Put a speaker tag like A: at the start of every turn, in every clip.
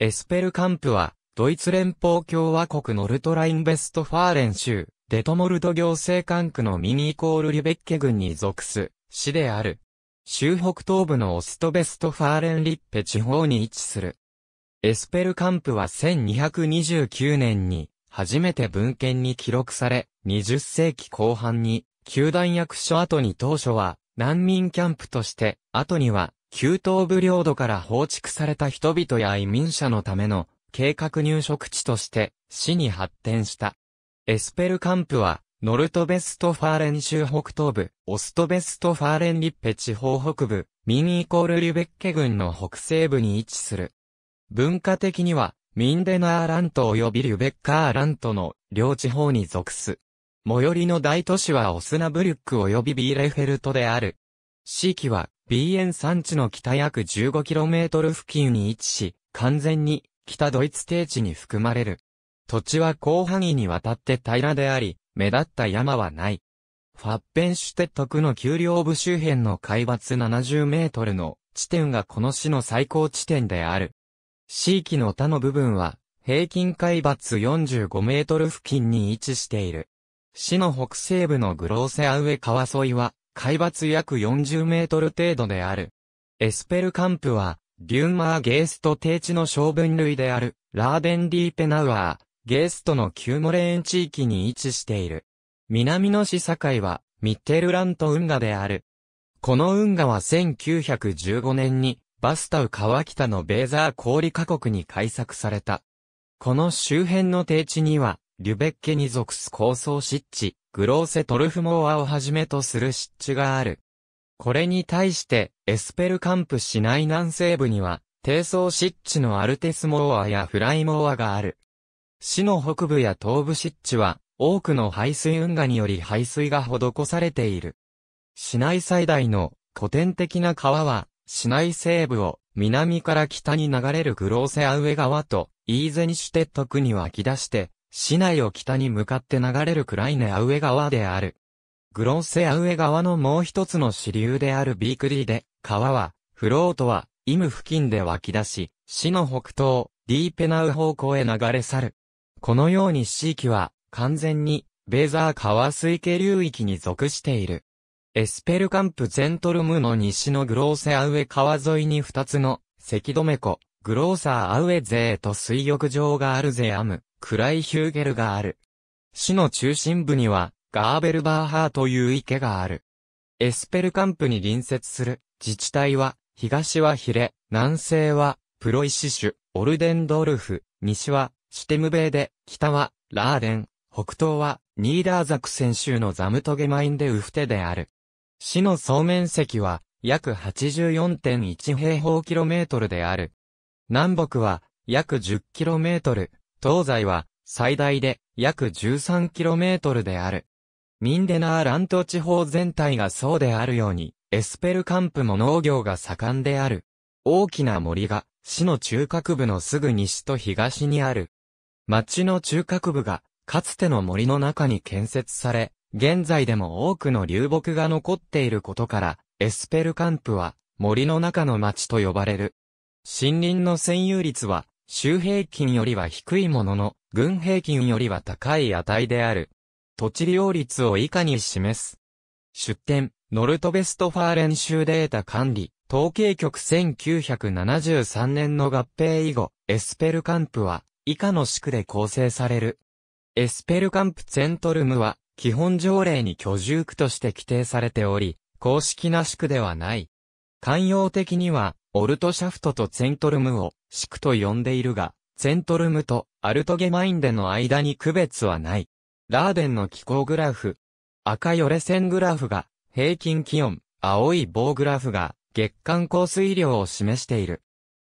A: エスペルカンプは、ドイツ連邦共和国ノルトラインベストファーレン州、デトモルト行政管区のミニイコールリベッケ郡に属す、市である。州北東部のオストベストファーレンリッペ地方に位置する。エスペルカンプは1229年に、初めて文献に記録され、20世紀後半に、旧弾役所後に当初は、難民キャンプとして、後には、旧東部領土から放逐された人々や移民者のための計画入植地として市に発展した。エスペルカンプはノルトベストファーレン州北東部、オストベストファーレンリッペ地方北部、ミンイコールリュベッケ郡の北西部に位置する。文化的にはミンデナーラント及びリュベッカーラントの両地方に属す。最寄りの大都市はオスナブリュック及びビーレフェルトである。市域は B n エ山地の北約 15km 付近に位置し、完全に北ドイツ低地に含まれる。土地は広範囲にわたって平らであり、目立った山はない。ファッペンシュテット区の丘陵部周辺の海抜70メートルの地点がこの市の最高地点である。地域の他の部分は平均海抜45メートル付近に位置している。市の北西部のグローセアウェ川沿いは海抜約40メートル程度である。エスペルカンプは、リュンマーゲースト低地の小分類である、ラーデンディーペナウアー、ゲーストの旧モレーン地域に位置している。南の市境は、ミッテルラント運河である。この運河は1915年に、バスタウ川北のベーザー氷河国に開削された。この周辺の低地には、リュベッケに属す高層湿地、グローセトルフモアをはじめとする湿地がある。これに対して、エスペルカンプ市内南西部には、低層湿地のアルテスモアやフライモアがある。市の北部や東部湿地は、多くの排水運河により排水が施されている。市内最大の古典的な川は、市内西部を南から北に流れるグローセアウエ川と、イーゼニシュテット区に湧き出して、市内を北に向かって流れるクライネアウエ川である。グロンセアウエ川のもう一つの支流であるビークリーで、川は、フロートは、イム付近で湧き出し、市の北東、ディーペナウ方向へ流れ去る。このように地域は、完全に、ベーザー川水系流域に属している。エスペルカンプゼントルムの西のグローセアウエ川沿いに二つの、関止湖、グローサーアウエゼーと水浴場があるゼアム。クライヒューゲルがある。市の中心部には、ガーベルバーハーという池がある。エスペルカンプに隣接する自治体は、東はヒレ、南西はプロイシシュ、オルデンドルフ、西はシュテムベーで、北はラーデン、北東はニーダーザクセン州のザムトゲマインデウフテである。市の総面積は約84.1平方キロメートルである。南北は約10キロメートル、東西は、最大で、約 13km である。ミンデナーラント地方全体がそうであるように、エスペルカンプも農業が盛んである。大きな森が、市の中核部のすぐ西と東にある。町の中核部が、かつての森の中に建設され、現在でも多くの流木が残っていることから、エスペルカンプは、森の中の町と呼ばれる。森林の占有率は、州平均よりは低いものの、軍平均よりは高い値である。土地利用率を以下に示す。出典、ノルトベストファーレン州データ管理、統計局1973年の合併以後、エスペルカンプは、以下の地区で構成される。エスペルカンプセントルムは、基本条例に居住区として規定されており、公式な地区ではない。寛容的には、オルトシャフトとゼントルムを、シクと呼んでいるが、ゼントルムとアルトゲマインデの間に区別はない。ラーデンの気候グラフ、赤ヨレ線グラフが平均気温、青い棒グラフが月間降水量を示している。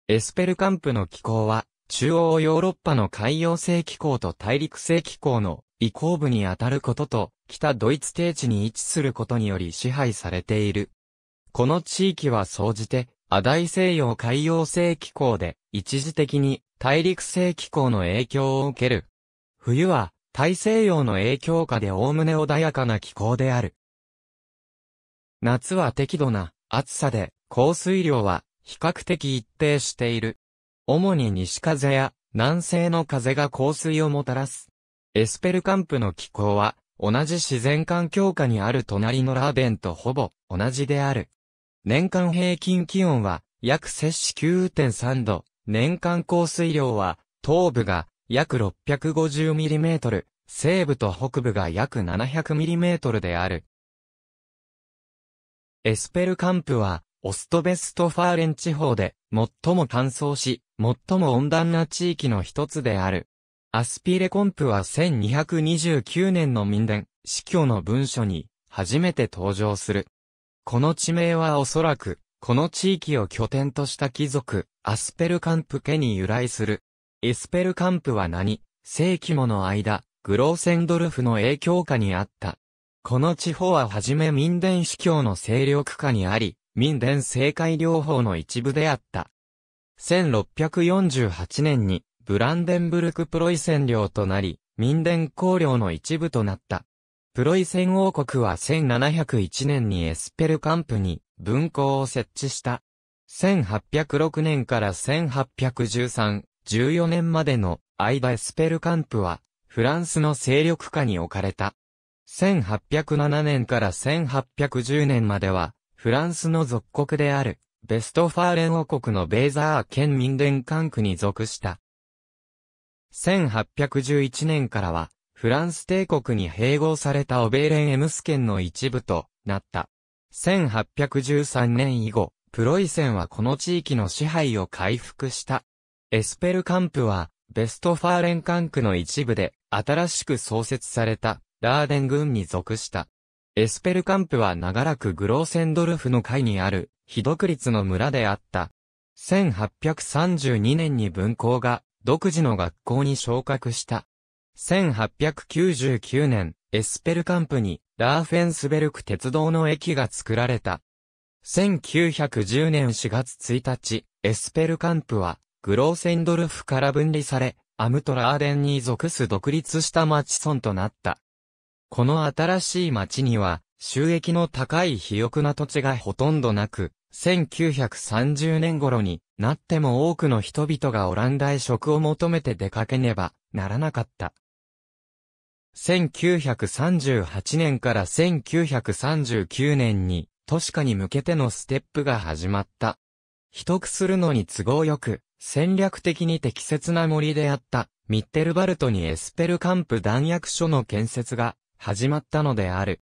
A: エスペルカンプの気候は、中央ヨーロッパの海洋性気候と大陸性気候の移行部にあたることと、北ドイツ低地に位置することにより支配されている。この地域は総じて、亜大西洋海洋性気候で、一時的に大陸性気候の影響を受ける。冬は、大西洋の影響下でおおむね穏やかな気候である。夏は適度な暑さで、降水量は比較的一定している。主に西風や南西の風が降水をもたらす。エスペルカンプの気候は、同じ自然環境下にある隣のラーベンとほぼ同じである。年間平均気温は約摂氏9.3度、年間降水量は東部が約 650mm、西部と北部が約 700mm である。エスペルカンプは、オストベストファーレン地方で、最も乾燥し、最も温暖な地域の一つである。アスピレコンプは1229年の民伝、死去の文書に、初めて登場する。この地名はおそらく、この地域を拠点とした貴族、アスペルカンプ家に由来する。エスペルカンプは何世紀もの間、グローセンドルフの影響下にあった。この地方ははじめ民伝司教の勢力下にあり、民伝政界療法の一部であった。1648年に、ブランデンブルクプロイセン領となり、民伝公領の一部となった。プロイセン王国は1701年にエスペルカンプに分校を設置した。1806年から1813、14年までの間エスペルカンプはフランスの勢力下に置かれた。1807年から1810年まではフランスの属国であるベストファーレン王国のベーザー県民伝管区に属した。1811年からはフランス帝国に併合されたオベーレン・エムス県の一部となった。1813年以後、プロイセンはこの地域の支配を回復した。エスペルカンプは、ベストファーレン管区の一部で、新しく創設された、ラーデン軍に属した。エスペルカンプは長らくグローセンドルフの会にある、非独立の村であった。1832年に分校が、独自の学校に昇格した。1899年、エスペルカンプに、ラーフェンスベルク鉄道の駅が作られた。1910年4月1日、エスペルカンプは、グローセンドルフから分離され、アムトラーデンに属す独立した町村となった。この新しい町には、収益の高い肥沃な土地がほとんどなく、1930年頃になっても多くの人々がオランダへ食を求めて出かけねばならなかった。1938年から1939年に、都市化に向けてのステップが始まった。秘匿するのに都合よく、戦略的に適切な森であった、ミッテルバルトにエスペルカンプ弾薬所の建設が始まったのである。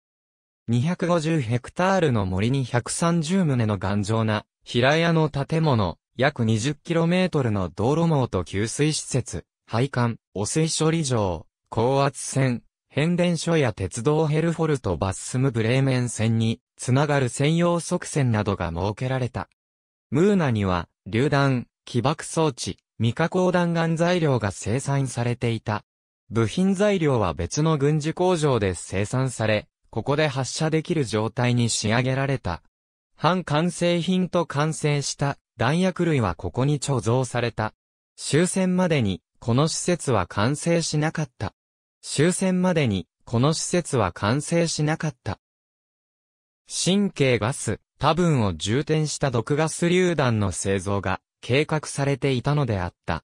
A: 250ヘクタールの森に130棟の頑丈な平屋の建物、約2 0トルの道路網と給水施設、配管、汚水処理場、高圧線、変電所や鉄道ヘルフォルトバッスムブレーメン線に、つながる専用側線などが設けられた。ムーナには、榴弾、起爆装置、未加工弾丸材料が生産されていた。部品材料は別の軍事工場で生産され、ここで発射できる状態に仕上げられた。半完成品と完成した弾薬類はここに貯蔵された。終戦までに、この施設は完成しなかった。終戦までに、この施設は完成しなかった。神経ガス、多分を充填した毒ガス榴弾の製造が計画されていたのであった。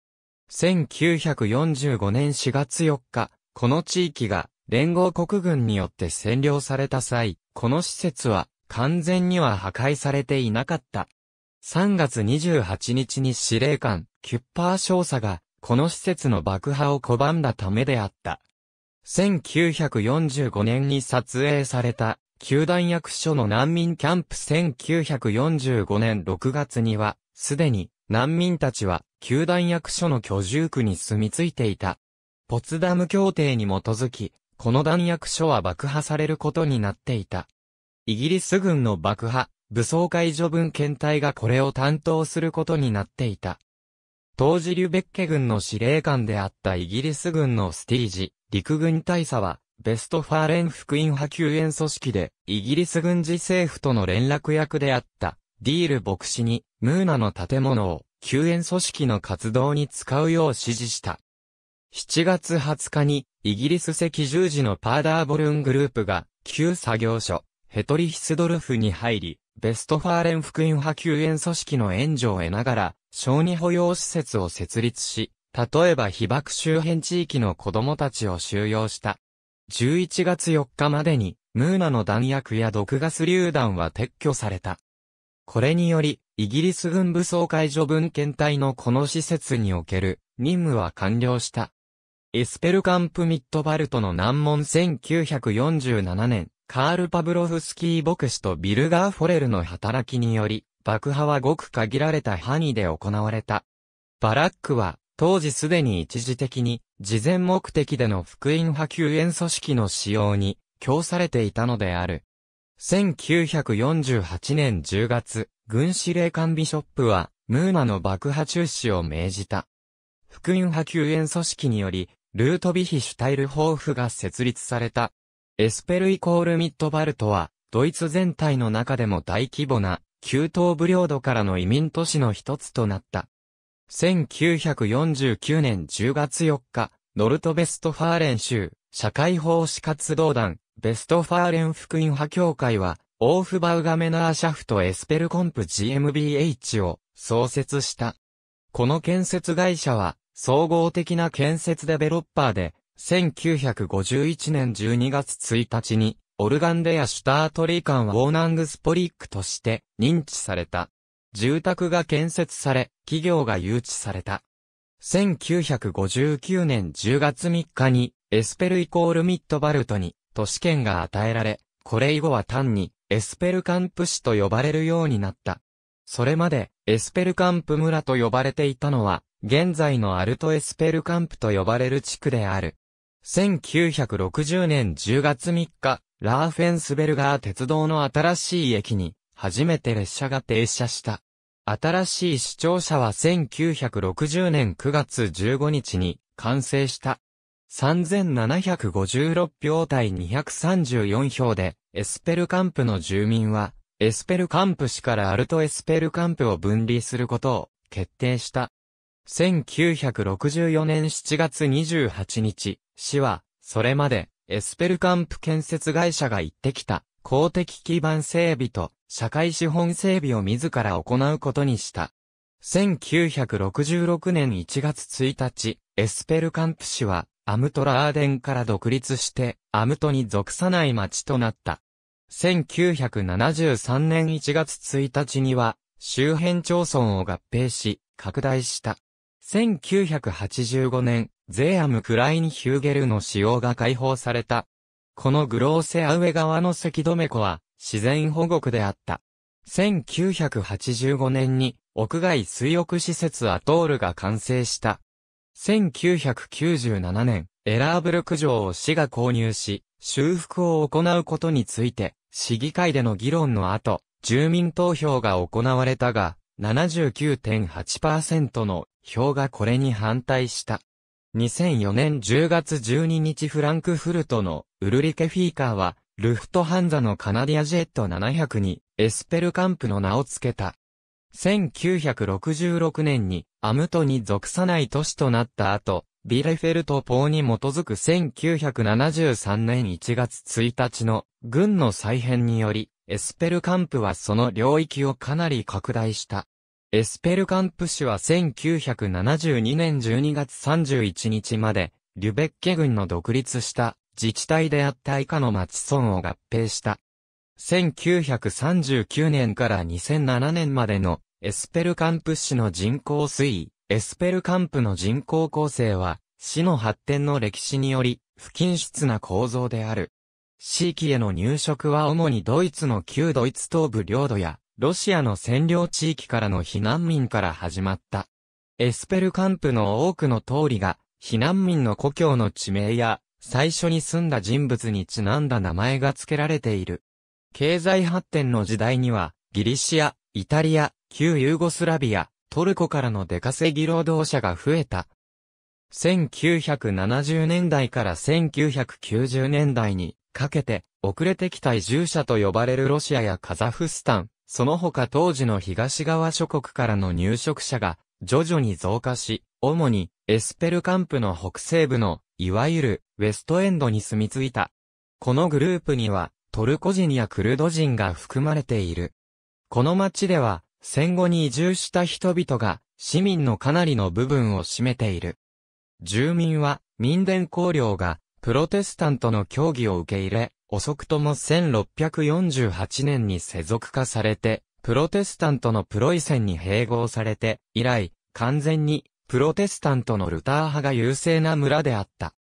A: 1945年4月4日、この地域が連合国軍によって占領された際、この施設は完全には破壊されていなかった。3月28日に司令官、キュッパー少佐が、この施設の爆破を拒んだためであった。1945年に撮影された、球団役所の難民キャンプ1945年6月には、すでに難民たちは、球団役所の居住区に住み着いていた。ポツダム協定に基づき、この弾薬所は爆破されることになっていた。イギリス軍の爆破、武装解除分検隊がこれを担当することになっていた。当時リュベッケ軍の司令官であったイギリス軍のスティージ、陸軍大佐は、ベストファーレン福音派救援組織で、イギリス軍事政府との連絡役であった、ディール牧師に、ムーナの建物を、救援組織の活動に使うよう指示した。7月20日に、イギリス赤十字のパーダーボルングループが、旧作業所、ヘトリヒスドルフに入り、ベストファーレン福音派救援組織の援助を得ながら、小児保養施設を設立し、例えば被爆周辺地域の子供たちを収容した。11月4日までに、ムーナの弾薬や毒ガス榴弾は撤去された。これにより、イギリス軍武装解除分検隊のこの施設における任務は完了した。エスペルカンプミッドバルトの難問1947年、カール・パブロフスキー牧師とビルガー・フォレルの働きにより、爆破はごく限られた範囲で行われた。バラックは、当時すでに一時的に、事前目的での福音派救援組織の使用に、供されていたのである。1948年10月、軍司令官ビショップは、ムーナの爆破中止を命じた。福音派救援組織により、ルートビヒシュタイルホーフが設立された。エスペルイコールミッドバルトは、ドイツ全体の中でも大規模な、旧東部領土からの移民都市の一つとなった。1949年10月4日、ノルトベストファーレン州、社会奉仕活動団、ベストファーレン福音派協会は、オーフバウガメナーシャフトエスペルコンプ GmbH を創設した。この建設会社は、総合的な建設デベロッパーで、1951年12月1日に、オルガンデやシュタートリーカンはウォーナングスポリックとして認知された。住宅が建設され、企業が誘致された。1959年10月3日に、エスペルイコールミッドバルトに都市圏が与えられ、これ以後は単にエスペルカンプ市と呼ばれるようになった。それまでエスペルカンプ村と呼ばれていたのは、現在のアルトエスペルカンプと呼ばれる地区である。1960年10月3日、ラーフェンスベルガー鉄道の新しい駅に、初めて列車が停車した。新しい市庁舎は1960年9月15日に完成した。3756票対234票で、エスペルカンプの住民は、エスペルカンプ市からアルトエスペルカンプを分離することを決定した。1964年7月28日、市は、それまで、エスペルカンプ建設会社が言ってきた、公的基盤整備と、社会資本整備を自ら行うことにした。1966年1月1日、エスペルカンプ市は、アムトラーデンから独立して、アムトに属さない町となった。1973年1月1日には、周辺町村を合併し、拡大した。1985年、ゼーアム・クライン・ヒューゲルの使用が解放された。このグローセアウェ川の関止湖は自然保護区であった。1985年に屋外水浴施設アトールが完成した。1997年、エラーブルク城を市が購入し、修復を行うことについて、市議会での議論の後、住民投票が行われたが、79.8%の票がこれに反対した。2004年10月12日フランクフルトのウルリケ・フィーカーは、ルフトハンザのカナディアジェット700にエスペルカンプの名を付けた。1966年にアムトに属さない都市となった後、ビレフェルト法に基づく1973年1月1日の軍の再編により、エスペルカンプはその領域をかなり拡大した。エスペルカンプ市は1972年12月31日まで、リュベッケ軍の独立した自治体であった以下の町村を合併した。1939年から2007年までのエスペルカンプ市の人口推移、エスペルカンプの人口構成は、市の発展の歴史により、不均質な構造である。市域への入植は主にドイツの旧ドイツ東部領土や、ロシアの占領地域からの避難民から始まった。エスペルカンプの多くの通りが、避難民の故郷の地名や、最初に住んだ人物にちなんだ名前が付けられている。経済発展の時代には、ギリシア、イタリア、旧ユーゴスラビア、トルコからの出稼ぎ労働者が増えた。1970年代から1990年代にかけて遅れてきた移住者と呼ばれるロシアやカザフスタン、その他当時の東側諸国からの入植者が徐々に増加し、主にエスペルカンプの北西部の、いわゆるウェストエンドに住み着いた。このグループにはトルコ人やクルド人が含まれている。この町では戦後に移住した人々が市民のかなりの部分を占めている。住民は民伝公領がプロテスタントの教義を受け入れ、遅くとも1648年に世俗化されて、プロテスタントのプロイセンに併合されて、以来、完全に、プロテスタントのルター派が優勢な村であった。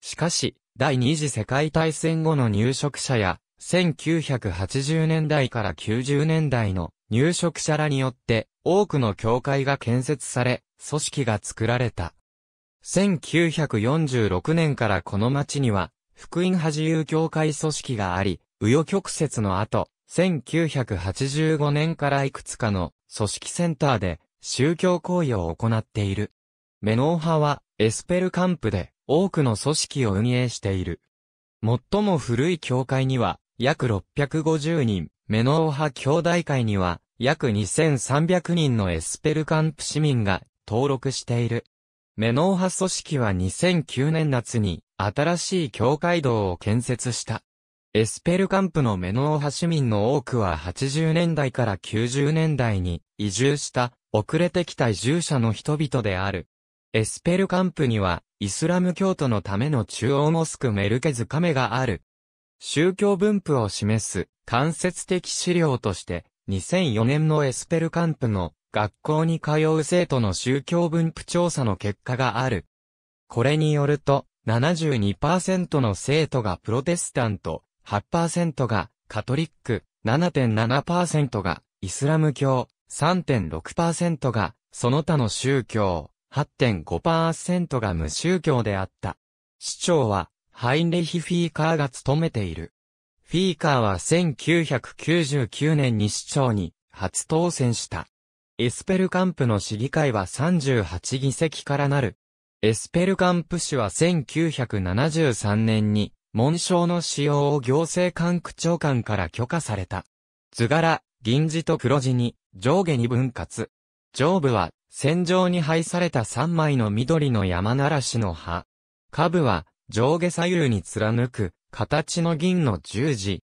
A: しかし、第二次世界大戦後の入植者や、1980年代から90年代の入植者らによって、多くの教会が建設され、組織が作られた。1946年からこの町には、福音派自由教会組織があり、右余曲折の後、1985年からいくつかの組織センターで宗教行為を行っている。メノー派はエスペルカンプで多くの組織を運営している。最も古い教会には約650人、メノー派兄弟会には約2300人のエスペルカンプ市民が登録している。メノーハ組織は2009年夏に新しい教会堂を建設した。エスペルカンプのメノーハ市民の多くは80年代から90年代に移住した遅れてきた移住者の人々である。エスペルカンプにはイスラム教徒のための中央モスクメルケズカメがある。宗教分布を示す間接的資料として2004年のエスペルカンプの学校に通う生徒の宗教分布調査の結果がある。これによると、72%の生徒がプロテスタント、8%がカトリック、7.7%がイスラム教、3.6%がその他の宗教、8.5%が無宗教であった。市長はハインレヒ・フィーカーが務めている。フィーカーは1999年に市長に初当選した。エスペルカンプの市議会は38議席からなる。エスペルカンプ市は1973年に、紋章の使用を行政管区長官から許可された。図柄、銀字と黒字に、上下に分割。上部は、線場に配された3枚の緑の山ならしの葉。下部は、上下左右に貫く、形の銀の十字。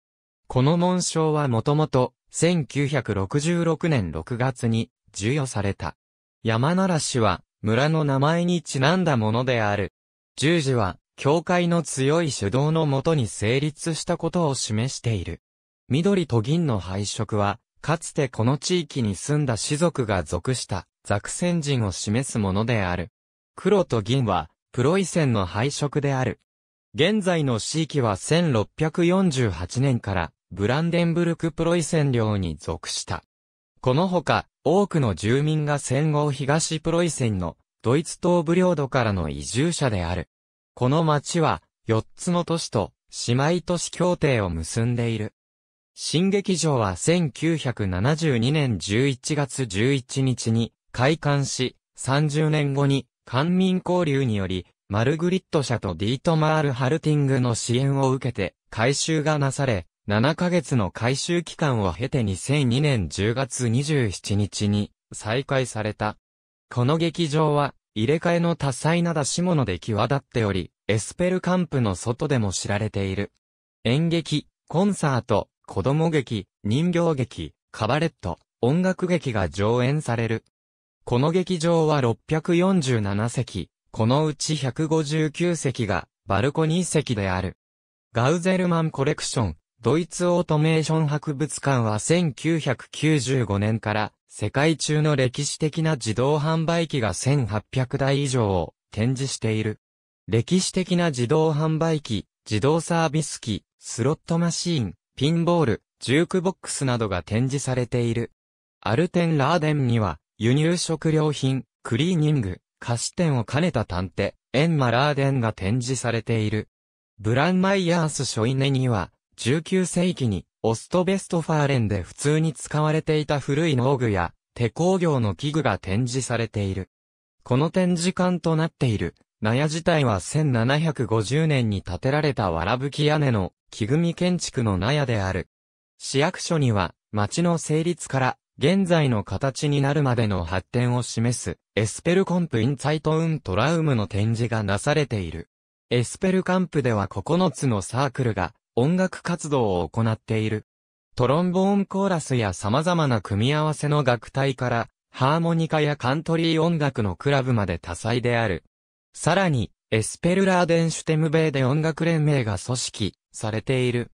A: この紋章はもともと、1966年6月に、授与された。山ならしは、村の名前にちなんだものである。十字は、教会の強い主導のもとに成立したことを示している。緑と銀の配色は、かつてこの地域に住んだ士族が属したザクセン人を示すものである。黒と銀は、プロイセンの配色である。現在の地域は1648年からブランデンブルクプロイセン領に属した。このほか、多くの住民が戦後東プロイセンのドイツ東部領土からの移住者である。この町は、4つの都市と姉妹都市協定を結んでいる。新劇場は1972年11月11日に開館し、30年後に官民交流により、マルグリット社とディートマール・ハルティングの支援を受けて改修がなされ、7ヶ月の改修期間を経て2002年10月27日に再開された。この劇場は入れ替えの多彩な出し物で際立っており、エスペルカンプの外でも知られている。演劇、コンサート、子供劇、人形劇、カバレット、音楽劇が上演される。この劇場は647席、このうち159席がバルコニー席である。ガウゼルマンコレクション、ドイツオートメーション博物館は1995年から世界中の歴史的な自動販売機が1800台以上を展示している。歴史的な自動販売機、自動サービス機、スロットマシーン、ピンボール、ジュークボックスなどが展示されている。アルテンラーデンには輸入食料品、クリーニング、菓子店を兼ねた探偵、エンマラーデンが展示されている。ブランマイヤース・ショイネには、19世紀にオストベストファーレンで普通に使われていた古い農具や手工業の器具が展示されている。この展示館となっている納屋自体は1750年に建てられたわらぶき屋根の木組建築の納屋である。市役所には町の成立から現在の形になるまでの発展を示すエスペルコンプインサイトウントラウムの展示がなされている。エスペルカンプでは9つのサークルが音楽活動を行っている。トロンボーンコーラスや様々な組み合わせの楽隊から、ハーモニカやカントリー音楽のクラブまで多彩である。さらに、エスペルラーデンシュテムベーで音楽連盟が組織、されている。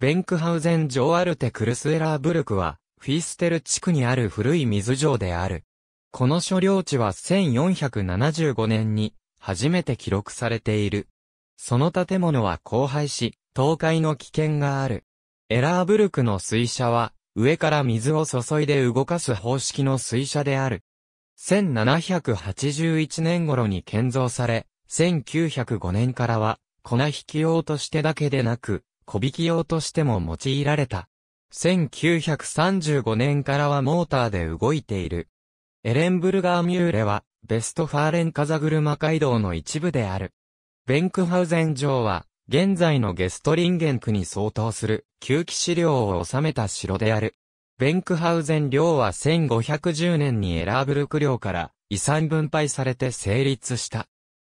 A: ベンクハウゼンジョ・アルテクルスエラーブルクは、フィステル地区にある古い水城である。この所領地は1475年に初めて記録されている。その建物は荒廃し、倒壊の危険がある。エラーブルクの水車は、上から水を注いで動かす方式の水車である。1781年頃に建造され、1905年からは、粉引き用としてだけでなく、小引き用としても用いられた。1935年からはモーターで動いている。エレンブルガーミューレは、ベストファーレン風車街道の一部である。ベンクハウゼン城は、現在のゲストリンゲン区に相当する、旧期資料を収めた城である。ベンクハウゼン領は1510年にエラーブルク領から遺産分配されて成立した。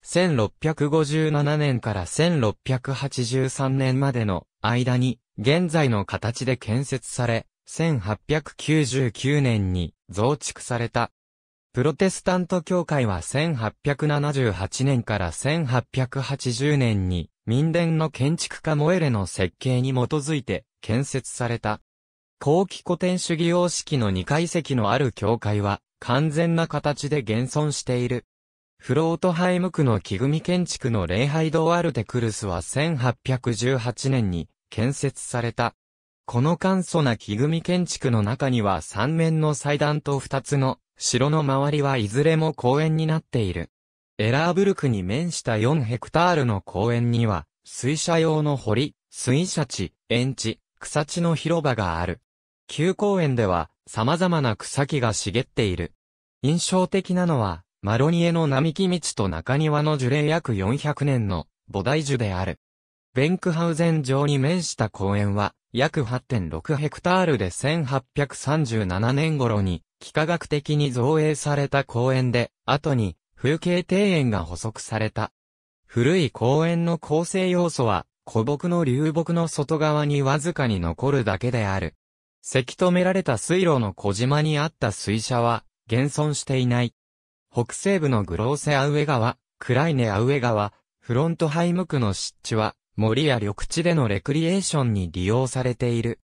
A: 1657年から1683年までの間に、現在の形で建設され、1899年に増築されたプロテスタント教会は1878年から1880年に民伝の建築家モエレの設計に基づいて建設された。後期古典主義様式の2階席のある教会は完全な形で現存している。フロートハイム区の木組建築の礼拝堂アルテクルスは1818年に建設された。この簡素な木組建築の中には3面の祭壇と2つの城の周りはいずれも公園になっている。エラーブルクに面した4ヘクタールの公園には、水車用の堀、水車地、園地、草地の広場がある。旧公園では、様々な草木が茂っている。印象的なのは、マロニエの並木道と中庭の樹齢約400年の菩提樹である。ベンクハウゼン城に面した公園は、約8.6ヘクタールで1837年頃に幾何学的に造営された公園で、後に風景庭園が補足された。古い公園の構成要素は、古木の流木の外側にわずかに残るだけである。せき止められた水路の小島にあった水車は、現存していない。北西部のグローセアウエ川、クライネアウエ川、フロントハイム区の湿地は、森や緑地でのレクリエーションに利用されている。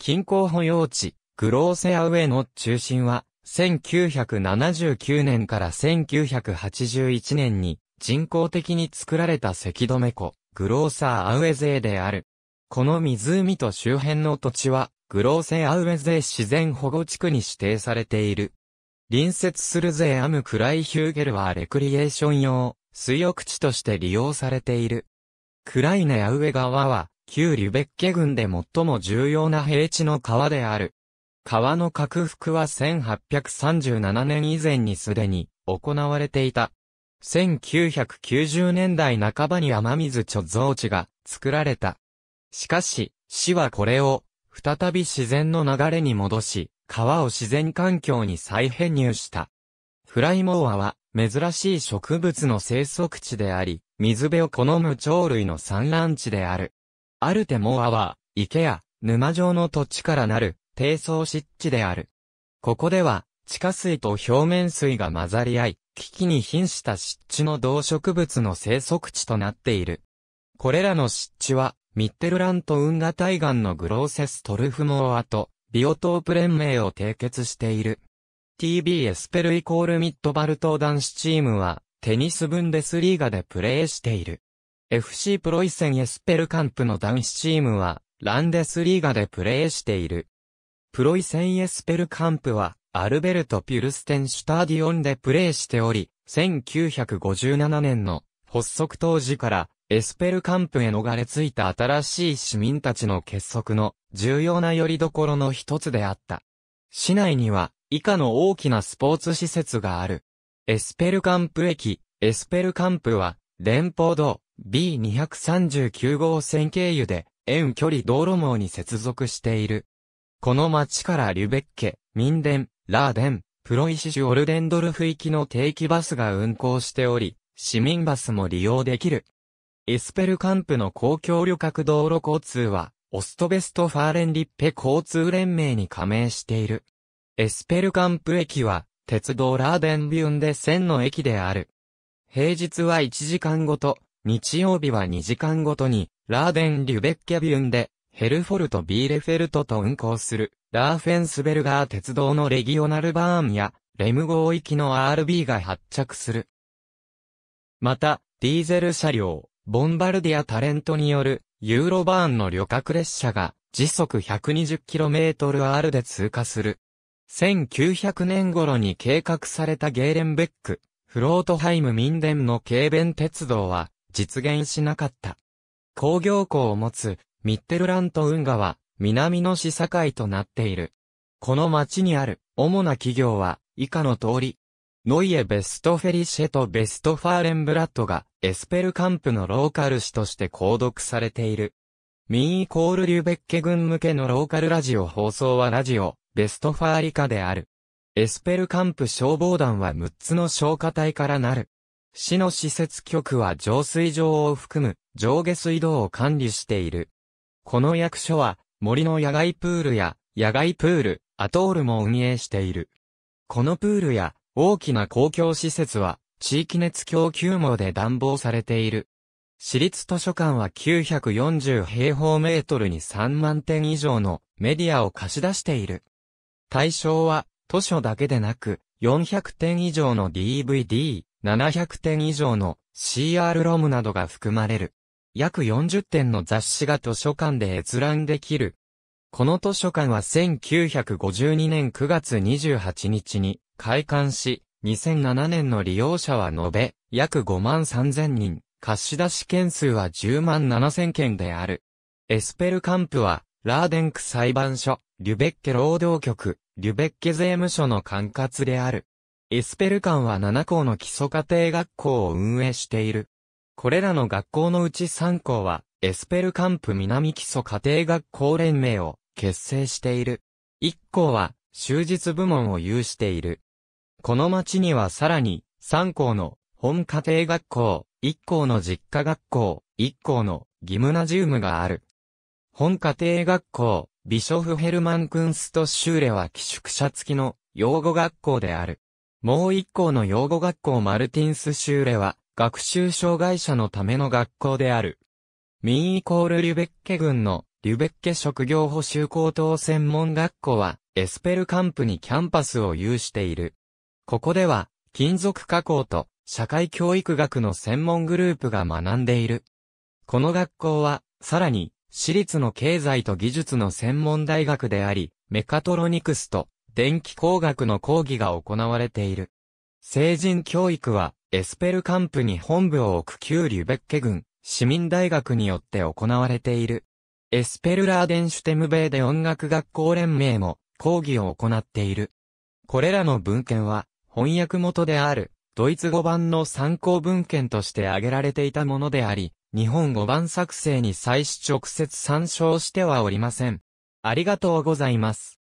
A: 近郊保養地、グローセアウェイの中心は、1979年から1981年に人工的に作られた石め湖、グローサーアウェゼーである。この湖と周辺の土地は、グローセアウェゼー自然保護地区に指定されている。隣接するゼアムクライヒューゲルはレクリエーション用、水浴地として利用されている。クライネアウェ川は、旧リュベッケ郡で最も重要な平地の川である。川の拡幅は1837年以前にすでに行われていた。1990年代半ばに雨水貯蔵地が作られた。しかし、市はこれを再び自然の流れに戻し、川を自然環境に再編入した。フライモアは珍しい植物の生息地であり、水辺を好む鳥類の産卵地である。アルテモアは、池や沼状の土地からなる低層湿地である。ここでは、地下水と表面水が混ざり合い、危機に瀕した湿地の動植物の生息地となっている。これらの湿地は、ミッテルラント運河対岸のグローセストルフモアと、ビオトープ連盟を締結している。TB エスペルイコールミッドバルト男子チームは、テニスブンデスリーガでプレーしている。FC プロイセンエスペルカンプの男子チームは、ランデスリーガでプレーしている。プロイセンエスペルカンプは、アルベルト・ピュルステン・シュターディオンでプレーしており、1957年の発足当時からエスペルカンプへ逃れ着いた新しい市民たちの結束の重要な拠り所の一つであった。市内には以下の大きなスポーツ施設がある。エスペルカンプ駅、エスペルカンプは連邦道 B239 号線経由で遠距離道路網に接続しているこの町からリュベッケ、ミンデン、ラーデン、プロイシシュオルデンドルフ行きの定期バスが運行しており、市民バスも利用できる。エスペルカンプの公共旅客道路交通は、オストベストファーレンリッペ交通連盟に加盟している。エスペルカンプ駅は、鉄道ラーデンビュンで1000の駅である。平日は1時間ごと、日曜日は2時間ごとに、ラーデン・リュベッケビュンで、ヘルフォルト・ビーレフェルトと運行する、ラーフェンスベルガー鉄道のレギオナルバーンや、レム号行きの RB が発着する。また、ディーゼル車両、ボンバルディアタレントによる、ユーロバーンの旅客列車が、時速 120km/h で通過する。1900年頃に計画されたゲーレンベック、フロートハイムミンデンの軽便鉄道は実現しなかった。工業港を持つミッテルラント運河は、南の市境となっている。この町にある、主な企業は、以下の通り。ノイエ・ベストフェリシェとベストファーレンブラッドが、エスペルカンプのローカル市として購読されている。ミンイコールリュベッケ軍向けのローカルラジオ放送はラジオ、ベストファーリカである。エスペルカンプ消防団は6つの消火隊からなる。市の施設局は浄水場を含む上下水道を管理している。この役所は、森の野外プールや、野外プール、アトールも運営している。このプールや、大きな公共施設は、地域熱供給網で暖房されている。私立図書館は940平方メートルに3万点以上のメディアを貸し出している。対象は図書だけでなく400点以上の DVD、700点以上の CR ロムなどが含まれる。約40点の雑誌が図書館で閲覧できる。この図書館は1952年9月28日に開館し、2007年の利用者は延べ約5万3000人、貸し出し件数は10万7000件である。エスペルカンプは、ラーデンク裁判所、リュベッケ労働局、リュベッケ税務署の管轄である。エスペル館は7校の基礎家庭学校を運営している。これらの学校のうち3校は、エスペルカンプ南基礎家庭学校連盟を結成している。1校は、終日部門を有している。この町にはさらに、3校の本家庭学校、1校の実家学校、1校のギムナジウムがある。本家庭学校、ビショフヘルマンクンストシューレは寄宿舎付きの養護学校である。もう一校の養護学校マルティンスシューレは、学習障害者のための学校である。ミンイコールリュベッケ郡のリュベッケ職業補修高等専門学校はエスペルカンプにキャンパスを有している。ここでは金属加工と社会教育学の専門グループが学んでいる。この学校はさらに私立の経済と技術の専門大学であり、メカトロニクスと電気工学の講義が行われている。成人教育はエスペルカンプに本部を置く旧リュベッケ軍、市民大学によって行われている。エスペルラーデンシュテムベーで音楽学校連盟も講義を行っている。これらの文献は翻訳元であるドイツ語版の参考文献として挙げられていたものであり、日本語版作成に際し直接参照してはおりません。ありがとうございます。